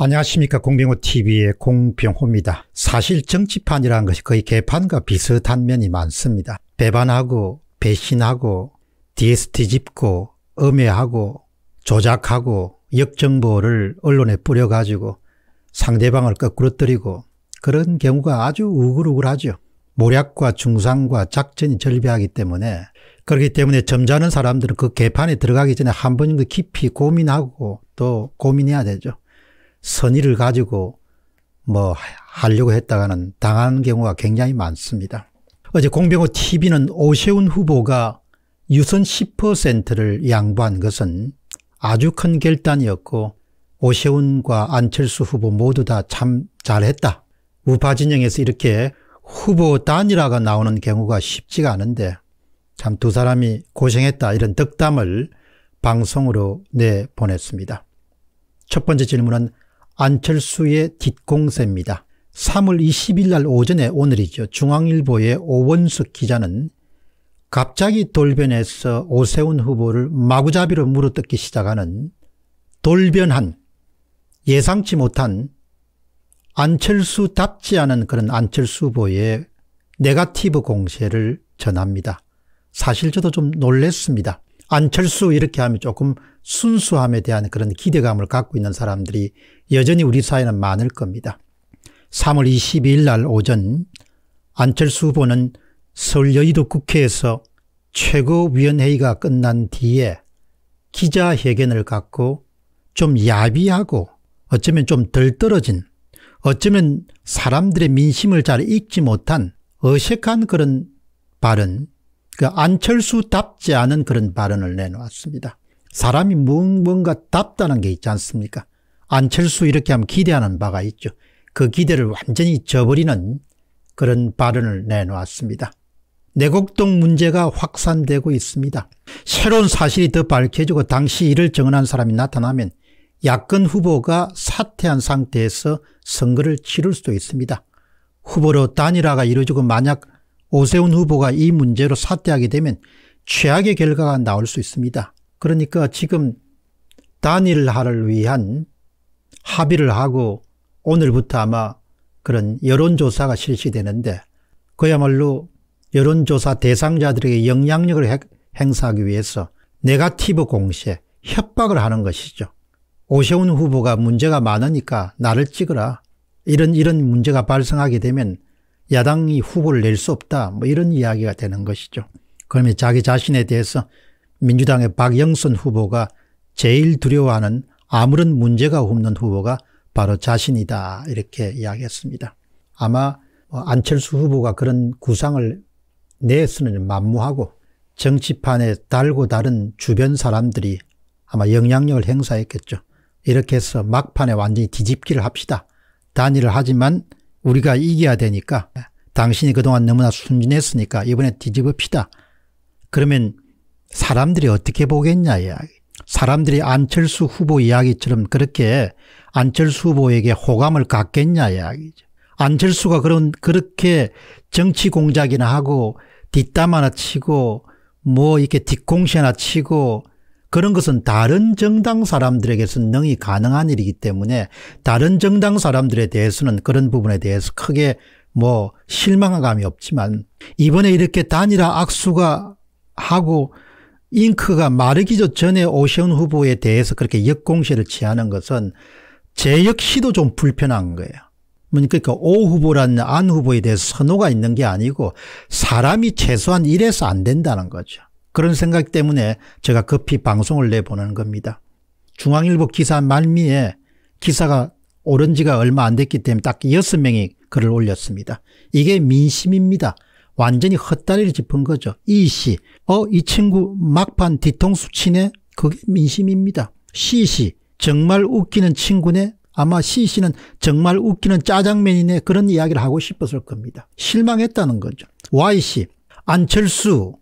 안녕하십니까 공병호TV의 공병호입니다. 사실 정치판이라는 것이 거의 개판과 비슷한 면이 많습니다. 배반하고 배신하고 DS 뒤집고 음해하고 조작하고 역정보를 언론에 뿌려가지고 상대방을 거꾸러뜨리고 그런 경우가 아주 우글우글하죠. 모략과 중상과 작전이 절비하기 때문에 그렇기 때문에 점잖은 사람들은 그 개판에 들어가기 전에 한번 정도 깊이 고민하고 또 고민해야 되죠. 선의를 가지고 뭐 하려고 했다가는 당한 경우가 굉장히 많습니다. 어제 공병호 TV는 오세훈 후보가 유선 10%를 양보한 것은 아주 큰 결단이었고 오세훈과 안철수 후보 모두 다 참 잘했다. 우파 진영에서 이렇게 후보 단일화가 나오는 경우가 쉽지가 않은데 참 두 사람이 고생했다 이런 덕담을 방송으로 내보냈습니다. 첫 번째 질문은 안철수의 뒷공세입니다. 3월 20일 날 오전에 오늘이죠. 중앙일보의 오원숙 기자는 갑자기 돌변해서 오세훈 후보를 마구잡이로 물어뜯기 시작하는 돌변한 예상치 못한 안철수답지 않은 그런 안철수 후보의 네가티브 공세를 전합니다. 사실 저도 좀 놀랬습니다. 안철수 이렇게 하면 조금 순수함에 대한 그런 기대감을 갖고 있는 사람들이 여전히 우리 사회는 많을 겁니다. 3월 22일 날 오전 안철수 후보는 서울 여의도 국회에서 최고위원회의가 끝난 뒤에 기자회견을 갖고 좀 야비하고 어쩌면 좀 덜 떨어진 어쩌면 사람들의 민심을 잘 읽지 못한 어색한 그런 발언 그 안철수답지 않은 그런 발언을 내놓았습니다. 사람이 뭔가 답다는 게 있지 않습니까? 안철수 이렇게 하면 기대하는 바가 있죠. 그 기대를 완전히 저버리는 그런 발언을 내놓았습니다. 내곡동 문제가 확산되고 있습니다. 새로운 사실이 더 밝혀지고 당시 이를 정언한 사람이 나타나면 야권 후보가 사퇴한 상태에서 선거를 치를 수도 있습니다. 후보로 단일화가 이루어지고 만약 오세훈 후보가 이 문제로 사퇴하게 되면 최악의 결과가 나올 수 있습니다. 그러니까 지금 단일화를 위한 합의를 하고 오늘부터 아마 그런 여론조사가 실시되는데 그야말로 여론조사 대상자들에게 영향력을 행사하기 위해서 네가티브 공세, 협박을 하는 것이죠. 오세훈 후보가 문제가 많으니까 나를 찍어라 이런 이런 문제가 발생하게 되면 야당이 후보를 낼 수 없다. 뭐 이런 이야기가 되는 것이죠. 그러면 자기 자신에 대해서 민주당의 박영선 후보가 제일 두려워하는 아무런 문제가 없는 후보가 바로 자신이다. 이렇게 이야기했습니다. 아마 뭐 안철수 후보가 그런 구상을 내에서는 만무하고 정치판에 달고 다른 주변 사람들이 아마 영향력을 행사했겠죠. 이렇게 해서 막판에 완전히 뒤집기를 합시다. 단일을 하지만 우리가 이겨야 되니까 당신이 그동안 너무나 순진했으니까 이번에 뒤집어 피다. 그러면 사람들이 어떻게 보겠냐 이야기. 사람들이 안철수 후보 이야기처럼 그렇게 안철수 후보에게 호감을 갖겠냐 이야기죠. 안철수가 그런 그렇게 정치 공작이나 하고 뒷담 하나 치고 뭐 이렇게 뒷공시 나 치고 그런 것은 다른 정당 사람들에게서는 능히 가능한 일이기 때문에 다른 정당 사람들에 대해서는 그런 부분에 대해서 크게 뭐 실망감이 없지만 이번에 이렇게 단일화 악수가 하고 잉크가 마르기 전에 오세훈 후보에 대해서 그렇게 역공세를 취하는 것은 제 역시도 좀 불편한 거예요. 그러니까 오 후보라는 안 후보에 대해서 선호가 있는 게 아니고 사람이 최소한 이래서 안 된다는 거죠. 그런 생각 때문에 제가 급히 방송을 내보는 겁니다. 중앙일보 기사 말미에 기사가 오른 지가 얼마 안 됐기 때문에 딱여 명이 글을 올렸습니다. 이게 민심입니다. 완전히 헛다리를 짚은 거죠. 이 씨, 어, 이 친구 막판 뒤통수 치네? 그게 민심입니다. 씨 씨, 정말 웃기는 친구네? 아마 씨 씨는 정말 웃기는 짜장면이네? 그런 이야기를 하고 싶었을 겁니다. 실망했다는 거죠. Y 씨, 안철수,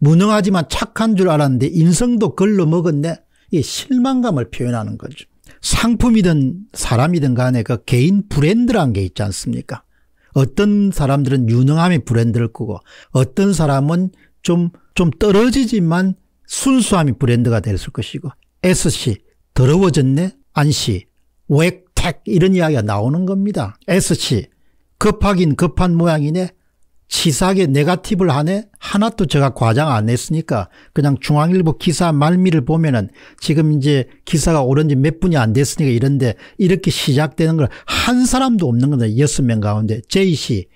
무능하지만 착한 줄 알았는데 인성도 걸러 먹었네? 이 실망감을 표현하는 거죠. 상품이든 사람이든 간에 그 개인 브랜드란 게 있지 않습니까? 어떤 사람들은 유능함의 브랜드를 꾸고 어떤 사람은 좀, 좀 떨어지지만 순수함이 브랜드가 됐을 것이고 S씨, 더러워졌네? 안씨, 웩, 택 이런 이야기가 나오는 겁니다. S씨, 급하긴 급한 모양이네? 치사하게 네가티브를 하네 하나도 제가 과장 안 했으니까 그냥 중앙일보 기사 말미를 보면은 지금 이제 기사가 오른 지 몇 분이 안 됐으니까 이런데 이렇게 시작되는 걸 한 사람도 없는 건데 여섯 명 가운데 제이씨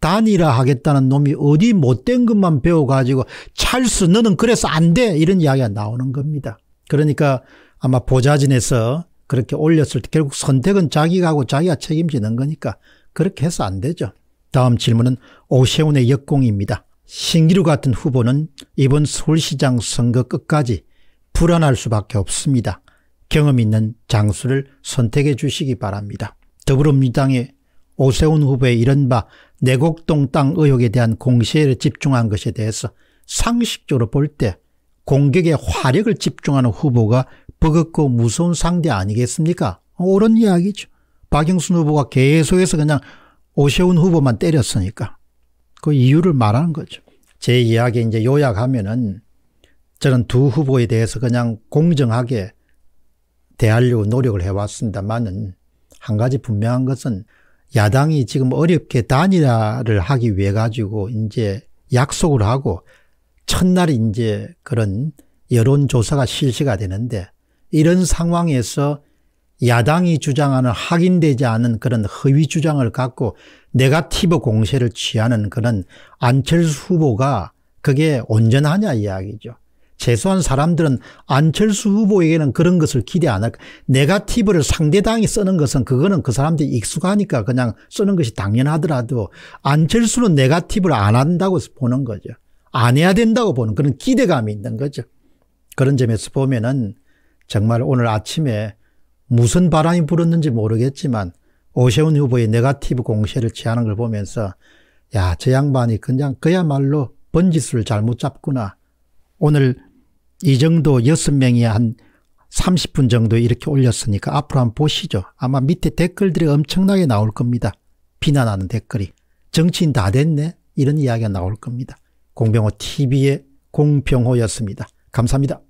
단일화 하겠다는 놈이 어디 못된 것만 배워가지고 찰스 너는 그래서 안 돼 이런 이야기가 나오는 겁니다. 그러니까 아마 보좌진에서 그렇게 올렸을 때 결국 선택은 자기가 하고 자기가 책임지는 거니까 그렇게 해서 안 되죠. 다음 질문은 오세훈의 역공입니다. 신기루 같은 후보는 이번 서울시장 선거 끝까지 불안할 수밖에 없습니다. 경험 있는 장수를 선택해 주시기 바랍니다. 더불어민주당의 오세훈 후보의 이른바 내곡동 땅 의혹에 대한 공세를 집중한 것에 대해서 상식적으로 볼 때 공격의 화력을 집중하는 후보가 버겁고 무서운 상대 아니겠습니까? 옳은 어, 이야기죠. 박영순 후보가 계속해서 그냥 오세훈 후보만 때렸으니까 그 이유를 말하는 거죠. 제 이야기 이제 요약하면은 저는 두 후보에 대해서 그냥 공정하게 대하려고 노력을 해왔습니다만은 한 가지 분명한 것은 야당이 지금 어렵게 단일화를 하기 위해 가지고 이제 약속을 하고 첫날 이제 그런 여론조사가 실시가 되는데 이런 상황에서 야당이 주장하는 확인되지 않은 그런 허위 주장을 갖고 네가티브 공세를 취하는 그런 안철수 후보가 그게 온전하냐 이야기죠. 재수한 사람들은 안철수 후보에게는 그런 것을 기대 안 할, 네가티브를 상대당이 쓰는 것은 그거는 그 사람들이 익숙하니까 그냥 쓰는 것이 당연하더라도 안철수는 네가티브를 안 한다고 보는 거죠. 안 해야 된다고 보는 그런 기대감이 있는 거죠. 그런 점에서 보면은 정말 오늘 아침에 무슨 바람이 불었는지 모르겠지만 오세훈 후보의 네가티브 공세를 취하는 걸 보면서 야, 저 양반이 그냥 그야말로 번지수를 잘못 잡구나. 오늘 이 정도 여섯 명이 한 30분 정도 이렇게 올렸으니까 앞으로 한번 보시죠. 아마 밑에 댓글들이 엄청나게 나올 겁니다. 비난하는 댓글이. 정치인 다 됐네? 이런 이야기가 나올 겁니다. 공병호 TV의 공병호였습니다. 감사합니다.